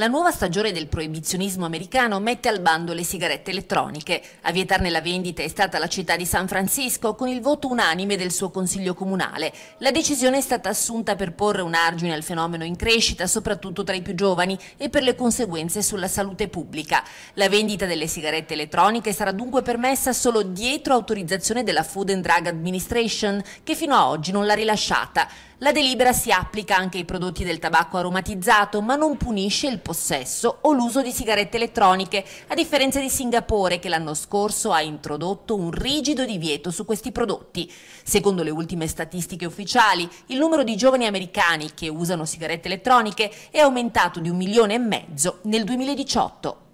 La nuova stagione del proibizionismo americano mette al bando le sigarette elettroniche. A vietarne la vendita è stata la città di San Francisco con il voto unanime del suo consiglio comunale. La decisione è stata assunta per porre un argine al fenomeno in crescita, soprattutto tra i più giovani, e per le conseguenze sulla salute pubblica. La vendita delle sigarette elettroniche sarà dunque permessa solo dietro autorizzazione della Food and Drug Administration, che fino a oggi non l'ha rilasciata. La delibera si applica anche ai prodotti del tabacco aromatizzato, ma non punisce il possesso o l'uso di sigarette elettroniche, a differenza di Singapore che l'anno scorso ha introdotto un rigido divieto su questi prodotti. Secondo le ultime statistiche ufficiali, il numero di giovani americani che usano sigarette elettroniche è aumentato di un milione e mezzo nel 2018.